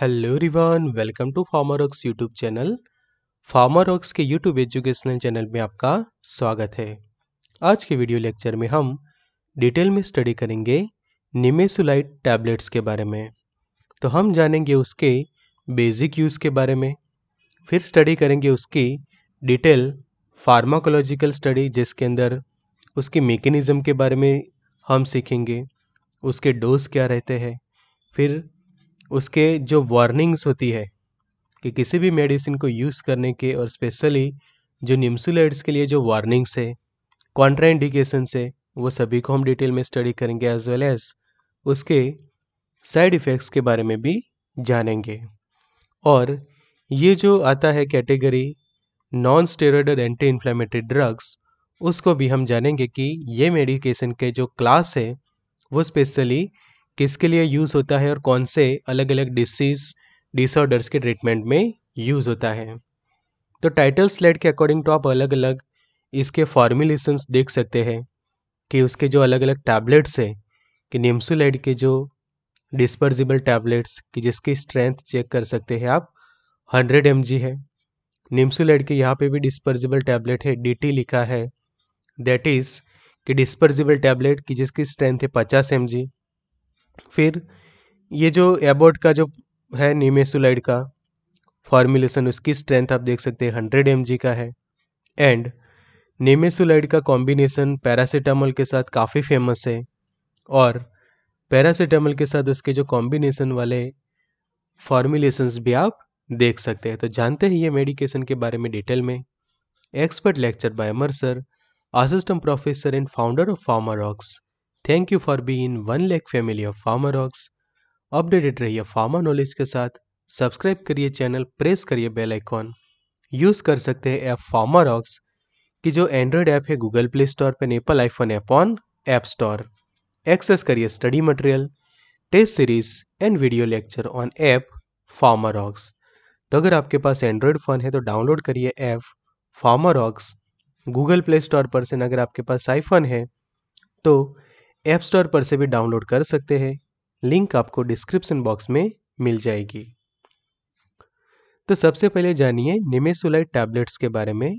hello रिवान welcome to Pharmarocks YouTube channel Pharmarocks के YouTube educational channel में आपका स्वागत है आज के वीडियो लेक्चर में हम डिटेल में स्टडी करेंगे निमेसुलाइट टैबलेट्स के बारे में तो हम जानेंगे उसके बेसिक यूज़ के बारे में फिर स्टडी करेंगे उसकी डिटेल फार्माकोलॉजिकल स्टडी जिसके अंदर उसके मेकेनिज़्म के बारे में हम सीखेंगे उसके डोज क्या रहते हैं फिर उसके जो वार्निंग्स होती है कि किसी भी मेडिसिन को यूज़ करने के और स्पेशली जो निम्सुलेट्स के लिए जो वार्निंग्स है कॉन्ट्राइंडिकेशंस से वो सभी को हम डिटेल में स्टडी करेंगे एज वेल एज उसके साइड इफ़ेक्ट्स के बारे में भी जानेंगे और ये जो आता है category non steroidal anti inflammatory drugs उसको भी हम जानेंगे कि ये मेडिकेशन के जो क्लास है वो स्पेशली किसके लिए यूज़ होता है और कौन से अलग अलग डिसीज डिसऑर्डर्स के ट्रीटमेंट में यूज़ होता है तो टाइटल स्लेट के अकॉर्डिंग टू आप अलग अलग इसके फॉर्मुलेशन देख सकते हैं कि उसके जो अलग अलग टैबलेट्स हैं कि निम्सुलेड के जो डिस्पर्जिबल टैबलेट्स कि जिसकी स्ट्रेंथ चेक कर सकते हैं आप 100 एम है निम्सुलेड के यहाँ पे भी डिस्पर्जिबल टैबलेट है डी लिखा है दैट इज़ कि डिस्पर्जिबल टैबलेट की जिसकी स्ट्रेंथ है पचास एम जी फिर ये जो एबोट का जो है नीमेसुलाइड का फॉर्मुलेशन उसकी स्ट्रेंथ आप देख सकते हैं हंड्रेड एम का है एंड नेमेसुलाइड का कॉम्बिनेसन पैरासीटामोल के साथ काफ़ी फेमस है और पैरासीटामोल के साथ उसके जो कॉम्बिनेसन वाले फॉर्मुलेशंस भी आप देख सकते हैं तो जानते हैं ये मेडिकेशन के बारे में डिटेल में expert lecture by Amar sir assistant professor and founder of Pharmarocks thank you for being one lakh family of Pharmarocks updated रहिए फार्मर नॉलेज के साथ सब्सक्राइब करिए चैनल प्रेस करिए बेल आइकॉन यूज़ कर सकते हैं app Pharmarocks की जो एंड्रॉयड ऐप है गूगल प्ले स्टोर पर and Apple iPhone app on App Store access करिए study material test series and video lecture on app Pharmarocks तो अगर आपके पास एंड्रॉयड फ़ोन है तो डाउनलोड करिए app Pharmarocks Google Play Store पर से अगर आपके पास आईफोन है तो ऐप स्टोर पर से भी डाउनलोड कर सकते हैं लिंक आपको डिस्क्रिप्शन बॉक्स में मिल जाएगी तो सबसे पहले जानिए निमेसुलाइड टैबलेट्स के बारे में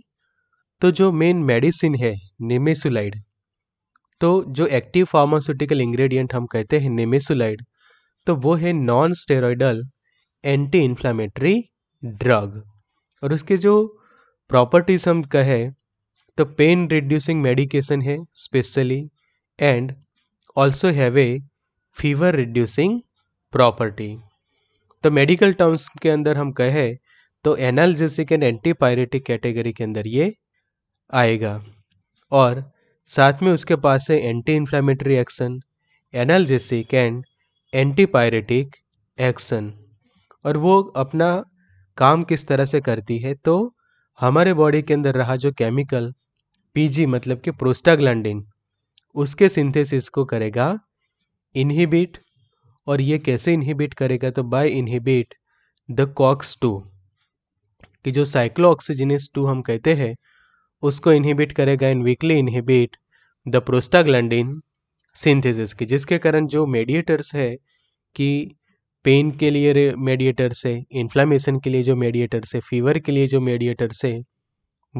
तो जो मेन मेडिसिन है निमेसुलाइड तो जो एक्टिव फार्मास्यूटिकल इंग्रेडिएंट हम कहते हैं निमेसुलाइड तो वो है non steroidal anti inflammatory drug और उसके जो प्रॉपर्टीज हम कहें तो पेन रिड्यूसिंग मेडिकेशन है specially and also have a fever reducing property तो मेडिकल टर्म्स के अंदर हम कहे तो एनाल्जेसिक एंड एंटीपायरेटिक कैटेगरी के अंदर ये आएगा और साथ में उसके पास है anti inflammatory action analgesic and antipyretic action और वो अपना काम किस तरह से करती है तो हमारे बॉडी के अंदर रहा जो केमिकल पीजी मतलब कि प्रोस्टाग्लैंडिन उसके सिंथेसिस को करेगा इनहिबिट और ये कैसे इनहिबिट करेगा तो by inhibit the COX two कि जो साइक्लो ऑक्सीजनिस टू हम कहते हैं उसको इनहिबिट करेगा in weakly inhibit the prostaglandin synthesis की जिसके कारण जो मेडिएटर्स है कि पेन के लिए मेडिएटर्स है इन्फ्लामेशन के लिए जो मेडिएटर्स है फीवर के लिए जो मेडिएटर्स है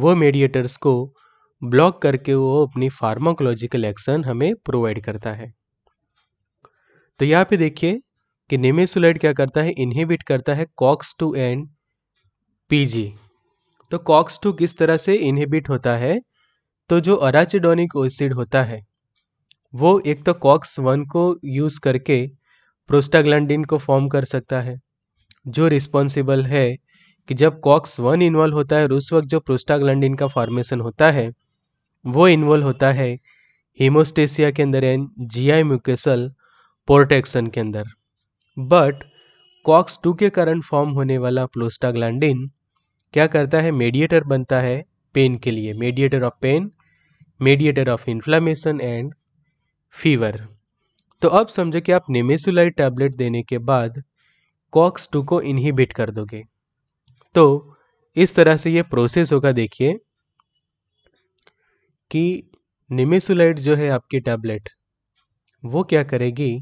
वो मेडिएटर्स को ब्लॉक करके वो अपनी फार्माकोलॉजिकल एक्शन हमें प्रोवाइड करता है तो यहाँ पे देखिए कि नेमेसुलाइड क्या करता है इनहिबिट करता है कॉक्स टू एंड पीजी तो कॉक्स टू किस तरह से इनहिबिट होता है तो जो अराचिडोनिक एसिड होता है वो एक तो कॉक्स वन को यूज़ करके प्रोस्टाग्लैंडिन को फॉर्म कर सकता है जो रिस्पॉन्सिबल है कि जब कॉक्स वन इन्वॉल्व होता है उस वक्त जो प्रोस्टाग्लैंडिन का फॉर्मेशन होता है वो इन्वॉल्व होता है हीमोस्टेसिया के अंदर एंड जी आई म्यूकेसल प्रोटेक्शन के अंदर बट कॉक्स टू के कारण फॉर्म होने वाला प्लोस्टाग्लैंडिन क्या करता है मेडिएटर बनता है पेन के लिए mediator of pain mediator of inflammation and fever तो अब समझो कि आप नेमेसुलाइड टैबलेट देने के बाद कॉक्स टू को इनहिबिट कर दोगे तो इस तरह से ये प्रोसेस होगा देखिए कि निमेसुलाइड जो है आपकी टैबलेट वो क्या करेगी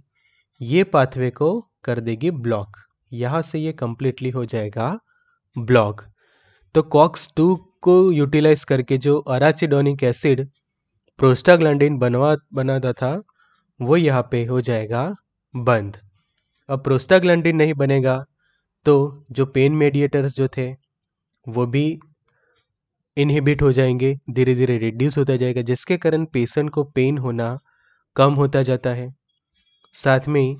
ये पाथवे को कर देगी ब्लॉक यहाँ से ये कम्प्लीटली हो जाएगा ब्लॉक तो कॉक्स टू को यूटिलाइज करके जो अराचिडोनिक एसिड प्रोस्टाग्लैंडिन बनवा बनाता था वो यहाँ पे हो जाएगा बंद अब प्रोस्टाग्लैंडिन नहीं बनेगा तो जो पेन मेडिएटर्स जो थे वो भी इनहिबिट हो जाएंगे धीरे धीरे रिड्यूस होता जाएगा जिसके कारण पेशेंट को पेन होना कम होता जाता है साथ में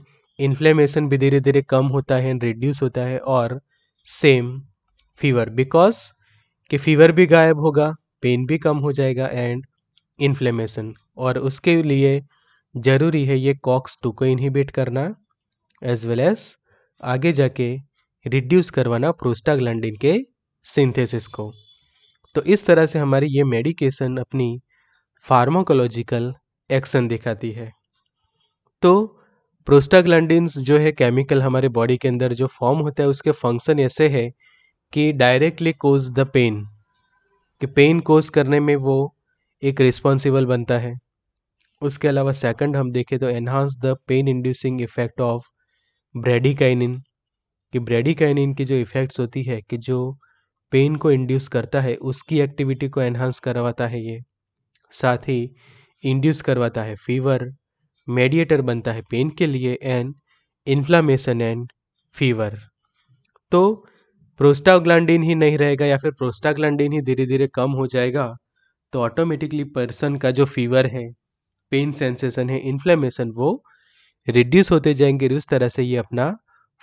इन्फ्लेमेशन भी धीरे धीरे कम होता है रिड्यूस होता है और सेम फीवर बिकॉज कि फीवर भी गायब होगा पेन भी कम हो जाएगा एंड इन्फ्लेमेशन और उसके लिए ज़रूरी है ये कॉक्स टू को इनहिबिट करना एज वेल एज आगे जाके रिड्यूस करवाना प्रोस्टाग्लैंडिन के सिंथेसिस को तो इस तरह से हमारी ये मेडिकेशन अपनी फार्माकोलॉजिकल एक्शन दिखाती है तो प्रोस्टाग्लैंडिन्स जो है केमिकल हमारे बॉडी के अंदर जो फॉर्म होता है उसके फंक्शन ऐसे है कि डायरेक्टली कोज द पेन कि पेन कोज करने में वो एक रिस्पॉन्सिबल बनता है उसके अलावा सेकंड हम देखें तो enhance the pain inducing effect of bradykinin कि ब्रेडिकाइनिन की जो इफ़ेक्ट्स होती है कि जो पेन को इंड्यूस करता है उसकी एक्टिविटी को एनहांस करवाता है ये साथ ही इंड्यूस करवाता है फीवर मेडिएटर बनता है पेन के लिए एंड इन्फ्लामेशन एंड फीवर तो प्रोस्टाग्लैंडिन ही नहीं रहेगा या फिर प्रोस्टाग्लैंडिन ही धीरे धीरे कम हो जाएगा तो ऑटोमेटिकली पर्सन का जो फीवर है पेन सेंसेशन है इन्फ्लेमेशन वो रिड्यूस होते जाएंगे उस तरह से ये अपना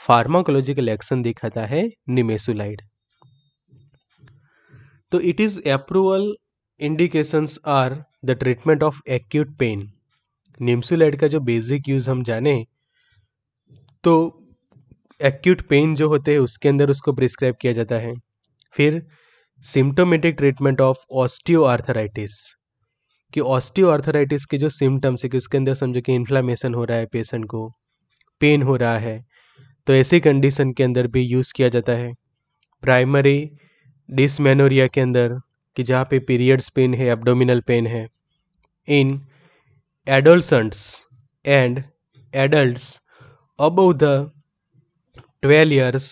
फार्माकोलॉजिकल एक्शन दिखाता है निमेसुलाइड तो it is approval indications are the treatment of acute pain nimesulide का जो बेसिक यूज हम जाने तो एक्यूट पेन जो होते हैं उसके अंदर उसको प्रिस्क्राइब किया जाता है फिर symptomatic treatment of osteoarthritis कि ऑस्टियो आर्थराइटिस के जो सिम्टम्स है कि उसके अंदर समझो कि इन्फ्लामेशन हो रहा है पेशेंट को पेन हो रहा है तो ऐसी कंडीशन के अंदर भी यूज़ किया जाता है प्राइमरी डिसमेनोरिया के अंदर कि जहाँ पे पीरियड्स पेन है एब्डोमिनल पेन है in adolescents and adults above the twelve years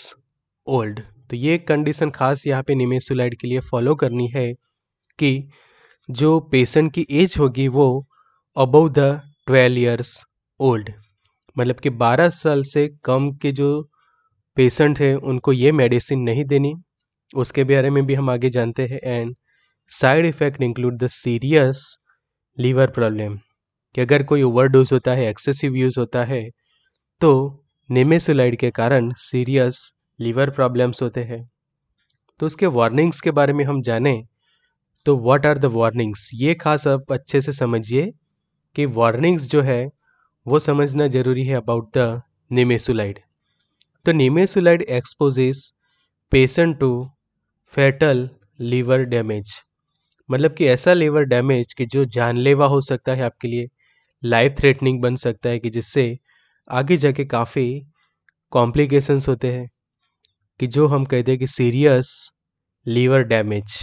old तो ये कंडीशन खास यहाँ पे निमेसुलाइड के लिए फॉलो करनी है कि जो पेशेंट की एज होगी वो above the twelve years old मतलब कि 12 साल से कम के जो पेशेंट हैं उनको ये मेडिसिन नहीं देनी उसके बारे में भी हम आगे जानते हैं and side effect include the serious liver problem कि अगर कोई डोज होता है एक्सेसिव यूज़ होता है तो नेमेसुलाइड के कारण सीरियस लीवर प्रॉब्लम्स होते हैं तो उसके वार्निंग्स के बारे में हम जाने तो व्हाट आर द वार्निंग्स ये खास आप अच्छे से समझिए कि वार्निंग्स जो है वो समझना ज़रूरी है अबाउट द नेमेसुलाइड तो nimesulide exposes patient to fatal liver damage मतलब कि ऐसा लीवर डैमेज कि जो जानलेवा हो सकता है आपके लिए लाइफ थ्रेटनिंग बन सकता है कि जिससे आगे जाके काफ़ी कॉम्प्लिकेशंस होते हैं कि जो हम कहते हैं कि सीरियस लीवर डैमेज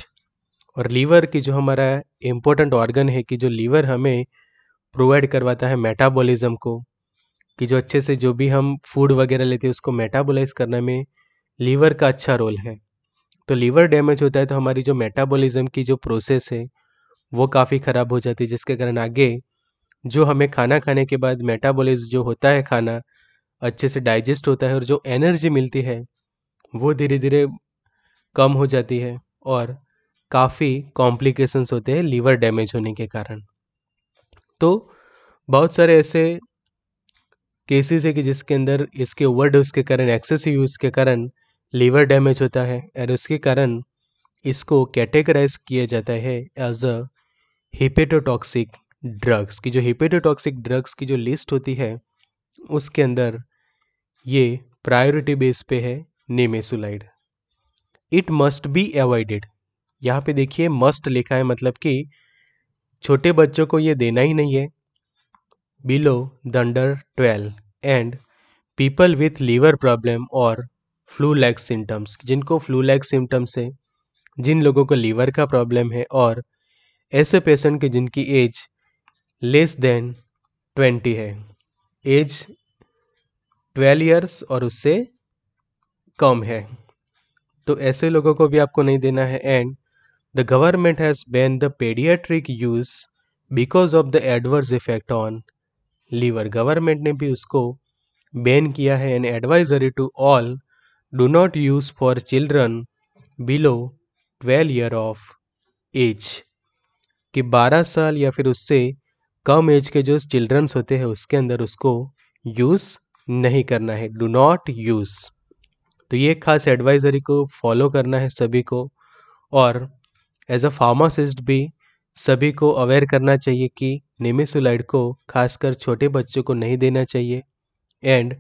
और लीवर की जो हमारा इम्पोर्टेंट ऑर्गन है कि जो लीवर हमें प्रोवाइड करवाता है मेटाबॉलिज्म को कि जो अच्छे से जो भी हम फूड वगैरह लेते हैं उसको मेटाबोलाइज करने में लीवर का अच्छा रोल है तो लीवर डैमेज होता है तो हमारी जो मेटाबॉलिज्म की जो प्रोसेस है वो काफ़ी ख़राब हो जाती है जिसके कारण आगे जो हमें खाना खाने के बाद मेटाबॉलिज जो होता है खाना अच्छे से डाइजेस्ट होता है और जो एनर्जी मिलती है वो धीरे धीरे कम हो जाती है और काफ़ी कॉम्प्लिकेशंस होते हैं लीवर डैमेज होने के कारण तो बहुत सारे ऐसे केसेस है कि जिसके अंदर इसके ओवरडोज के कारण एक्सेसिव यूज़ के कारण लीवर डैमेज होता है और उसके कारण इसको कैटेगराइज किया जाता है एज अ हिपेटोटॉक्सिक ड्रग्स की जो हिपेटोटॉक्सिक ड्रग्स की जो लिस्ट होती है उसके अंदर ये प्रायोरिटी बेस पे है nimesulide it must be avoided यहाँ पे देखिए मस्ट लिखा है मतलब कि छोटे बच्चों को ये देना ही नहीं है below the under twelve and people with liver problem और फ्लू लैग सिम्टम्स जिनको फ्लू लैग सिम्टम्स है जिन लोगों को लीवर का प्रॉब्लम है और ऐसे पेशेंट के जिनकी एज लेस देन ट्वेंटी है एज ट्वेल्व ईयर्स और उससे कम है तो ऐसे लोगों को भी आपको नहीं देना है and the government has ban the paediatric use because of the adverse effect on liver government ने भी उसको बैन किया है and advisory to all do not use for children below 12 year of age कि 12 साल या फिर उससे कम एज के जो चिल्ड्रंस होते हैं उसके अंदर उसको यूज़ नहीं करना है डू नॉट यूज़ तो ये खास एडवाइजरी को फॉलो करना है सभी को और एज अ फार्मासिस्ट भी सभी को अवेयर करना चाहिए कि निमिसुलाइड को खासकर छोटे बच्चों को नहीं देना चाहिए and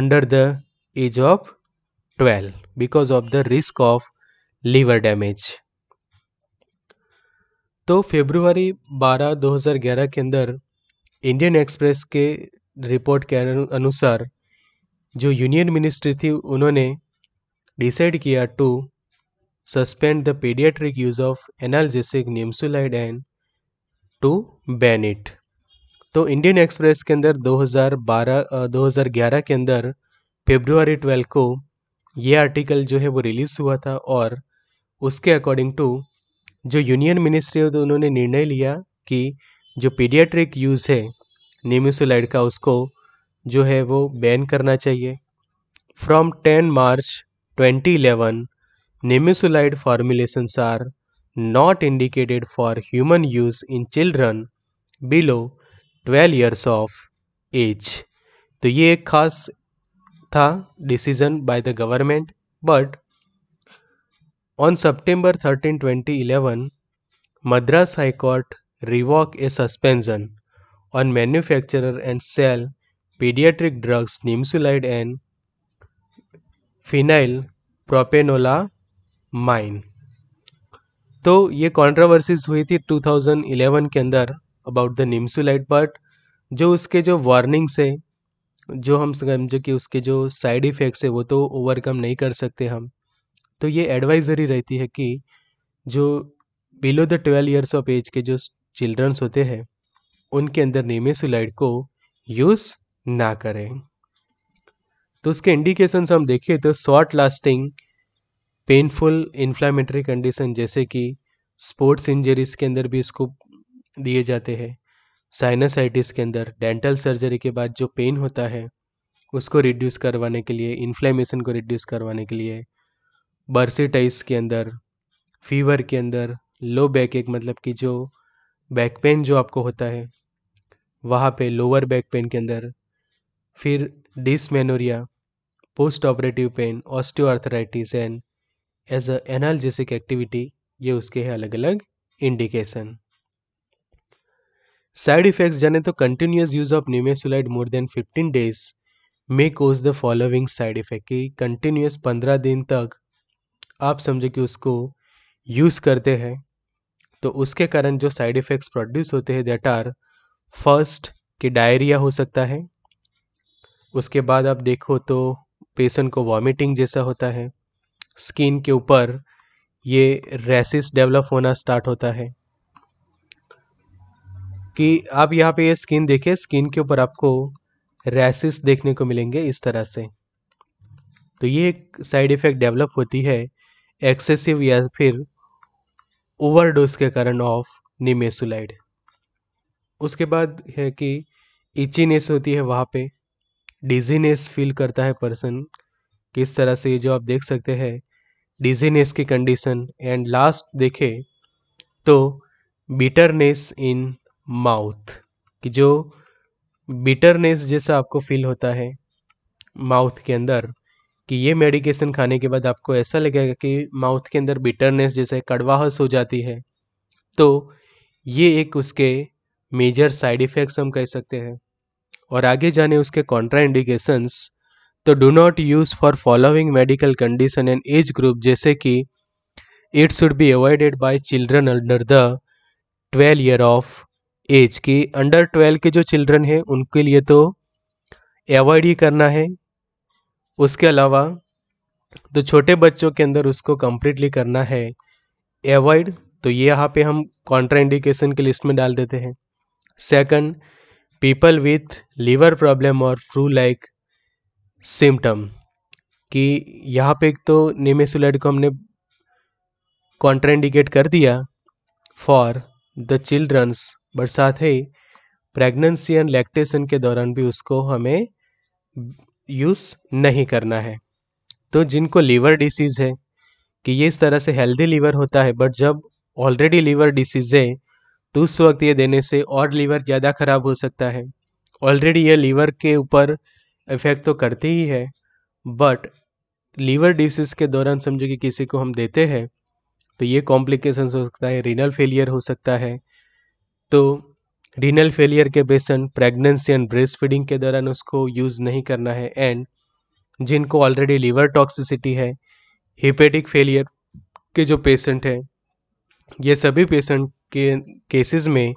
under the age of 12 because of the risk of liver damage तो फेब्रुवरी 12 2011 के अंदर इंडियन एक्सप्रेस के रिपोर्ट के अनुसार जो यूनियन मिनिस्ट्री थी उन्होंने डिसाइड किया to suspend the paediatric use of analgesic nimesulide and to ban it तो इंडियन एक्सप्रेस के अंदर 2012 2011 के अंदर फेब्रुवरी 12 को ये आर्टिकल जो है वो रिलीज़ हुआ था और उसके अकॉर्डिंग टू जो यूनियन मिनिस्ट्री है तो उन्होंने निर्णय लिया कि जो पीडियाट्रिक यूज़ है नेमिसोलाइड का उसको जो है वो बैन करना चाहिए from 10 March 2011 nimesulide formulations are not indicated for human use in children below 12 years of age तो ये एक खास था decision by the government but on September thirteen twenty eleven Madras court revoke a suspension on manufacturer and sale paediatric drugs nimesulide and phenylpropanolamine तो ये controversies हुई थी 2011 के अंदर अबाउट द निम्सुलाइट बट जो उसके जो वार्निंग्स है जो हम समझो कि उसके जो साइड इफ़ेक्ट्स है वो तो ओवरकम नहीं कर सकते हम तो ये एडवाइज़री रहती है कि जो below the twelve years of age के जो चिल्ड्रंस होते हैं उनके अंदर नेमेसुलाइड को यूज़ ना करें तो उसके इंडिकेशंस हम देखें तो short lasting painful inflammatory condition जैसे कि स्पोर्ट्स इंजरीज के अंदर भी इसको दिए जाते हैं साइनसाइटिस के अंदर डेंटल सर्जरी के बाद जो पेन होता है उसको रिड्यूस करवाने के लिए इन्फ्लेमेशन को रिड्यूस करवाने के लिए बर्सिटाइस के अंदर फीवर के अंदर लो बैक एक मतलब कि जो बैक पेन जो आपको होता है वहाँ पे लोअर बैक पेन के अंदर फिर dysmenorrhoea post operative pain osteoarthritis and as a analgesic activity ये उसके हैं अलग अलग इंडिकेशन साइड इफेक्ट्स जाने तो continuous use of nimesulide more than fifteen days may cause the following side effect कि कंटिन्यूस पंद्रह दिन तक आप समझो कि उसको यूज़ करते हैं तो उसके कारण जो साइड इफ़ेक्ट्स प्रोड्यूस होते हैं दैट आर फर्स्ट कि डायरिया हो सकता है उसके बाद आप देखो तो पेशेंट को वॉमिटिंग जैसा होता है स्किन के ऊपर ये रेसिस डेवलप होना स्टार्ट होता है कि आप यहाँ पे ये स्किन देखिए स्किन के ऊपर आपको रैसेस देखने को मिलेंगे इस तरह से तो ये एक साइड इफ़ेक्ट डेवलप होती है एक्सेसिव या फिर ओवरडोज के कारण ऑफ निमेसुलाइड उसके बाद है कि इचीनेस होती है वहाँ पे डिजीनेस फील करता है पर्सन किस तरह से ये जो आप देख सकते हैं डिजीनेस की कंडीशन एंड लास्ट देखे तो बिटरनेस इन माउथ कि जो बिटरनेस जैसा आपको फील होता है माउथ के अंदर कि ये मेडिकेशन खाने के बाद आपको ऐसा लगेगा कि माउथ के अंदर बिटरनेस जैसे कड़वाहस हो जाती है तो ये एक उसके मेजर साइड इफ़ेक्ट्स हम कह सकते हैं और आगे जाने उसके कॉन्ट्रा इंडिकेशंस तो do not use for following medical condition and age group जैसे कि it should be avoided by children under the twelve year of age के अंडर ट्वेल्व के जो चिल्ड्रन हैं उनके लिए तो एवॉइड ही करना है उसके अलावा तो छोटे बच्चों के अंदर उसको कम्प्लीटली करना है एवॉइड तो ये यहाँ पे हम कॉन्ट्राइंडिकेशन की लिस्ट में डाल देते हैं second people with liver problem और फ्रू लाइक सिम्टम कि यहाँ पे तो नेमेसुलाइड को हमने कॉन्ट्राइंडिकेट कर दिया फॉर द चिल्ड्रंस बट साथ ही प्रेगनेंसी एंड लैक्टेशन के दौरान भी उसको हमें यूज़ नहीं करना है तो जिनको लीवर डिसीज़ है कि ये इस तरह से हेल्दी लीवर होता है बट जब ऑलरेडी लीवर डिसीज़ है तो उस वक्त ये देने से और लीवर ज़्यादा ख़राब हो सकता है ऑलरेडी ये लीवर के ऊपर इफ़ेक्ट तो करती ही है बट लीवर डिसीज़ के दौरान समझो कि किसी को हम देते हैं तो ये कॉम्प्लिकेशन हो सकता है रीनल फेलियर हो सकता है तो रीनल फेलियर के patient pregnancy and breastfeeding के दौरान उसको यूज़ नहीं करना है एंड जिनको ऑलरेडी लीवर टॉक्सिसिटी है हिपेटिक फेलियर के जो पेशेंट हैं ये सभी पेशेंट के केसेस में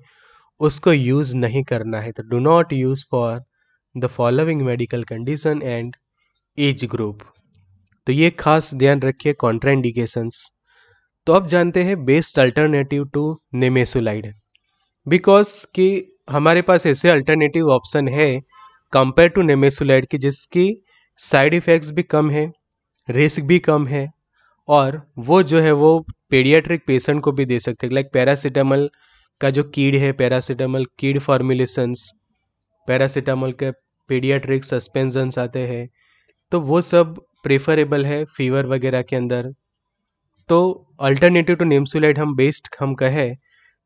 उसको यूज़ नहीं करना है तो do not use for the following medical condition and age group तो ये खास ध्यान रखिए कॉन्ट्राइंडिकेशंस तो अब जानते हैं best alternative to nimesulide because कि हमारे पास ऐसे अल्टरनेटिव ऑप्शन है कंपेयर टू नेमेसुलाइड की जिसकी साइड इफ़ेक्ट्स भी कम है रिस्क भी कम है और वो जो है वो पेडियाट्रिक पेशेंट को भी दे सकते हैं लाइक पैरासीटामल का जो कीड है पैरासीटामल कीड फॉर्मुलेशंस पैरासीटामल के पेडियाट्रिक सस्पेंसन्स आते हैं तो वो सब प्रेफरेबल है फीवर वगैरह के अंदर तो अल्टरनेटिव टू नेमसुलाइड हम बेस्ट हम कहें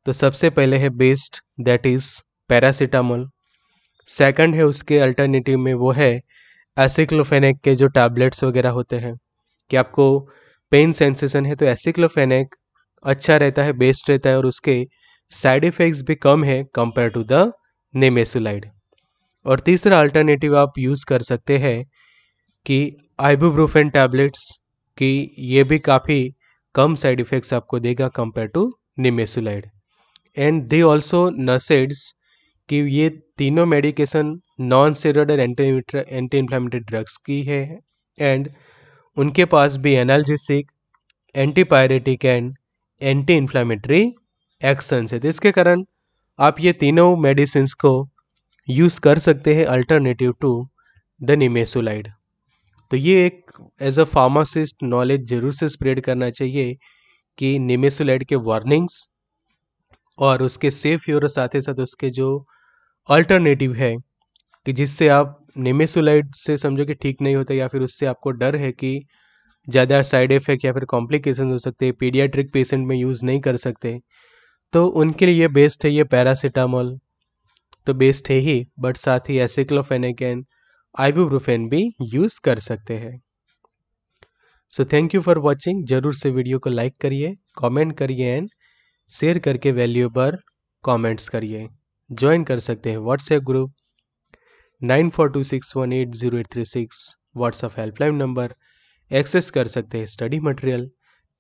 तो सबसे पहले है best that is paracetamol second है उसके अल्टरनेटिव में वो है एसिक्लोफेनेक के जो टैबलेट्स वगैरह होते हैं कि आपको पेन सेंसेशन है तो एसिक्लोफेनेक अच्छा रहता है बेस्ट रहता है और उसके साइड इफ़ेक्ट्स भी कम है कंपेयर टू द नेमेसुलाइड और तीसरा अल्टरनेटिव आप यूज़ कर सकते हैं कि आइबूब्रूफेन टैबलेट्स की ये भी काफ़ी कम साइड इफ़ेक्ट्स आपको देगा compare to nimesulide and they also NSAIDs कि ये तीनों मेडिकेशन नॉन और एंटी इन्फ्लामेटरी ड्रग्स की है एंड उनके पास भी analgesic antipyretic and anti inflammatory actions है तो इसके कारण आप ये तीनों मेडिसिन को यूज़ कर सकते हैं अल्टरनेटिव टू द निमेसोलाइड तो ये एक एज अ फार्मासिस्ट नॉलेज जरूर से स्प्रेड करना चाहिए कि निमेसोलाइड के वार्निंग्स और उसके सेफ और साथ ही साथ उसके जो अल्टरनेटिव है कि जिससे आप नेमेसोलाइड से समझो कि ठीक नहीं होता या फिर उससे आपको डर है कि ज़्यादा साइड इफ़ेक्ट या फिर कॉम्प्लिकेशन हो सकते हैं पीडियाट्रिक पेशेंट में यूज़ नहीं कर सकते तो उनके लिए बेस्ट है ये पैरासीटामोल तो बेस्ट है ही बट साथ ही एसिक्लोफेनिक एन आइबूब्रोफेन भी यूज़ कर सकते हैं so thank you for watching ज़रूर से वीडियो को लाइक करिए कॉमेंट करिए एंड शेयर करके वैल्यू पर कमेंट्स करिए ज्वाइन कर सकते हैं WhatsApp group nine four two six one eight zero eight three six WhatsApp helpline number access कर सकते हैं study material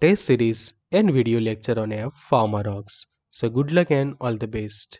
test series and video lecture on F Pharmarocks so good luck and all the best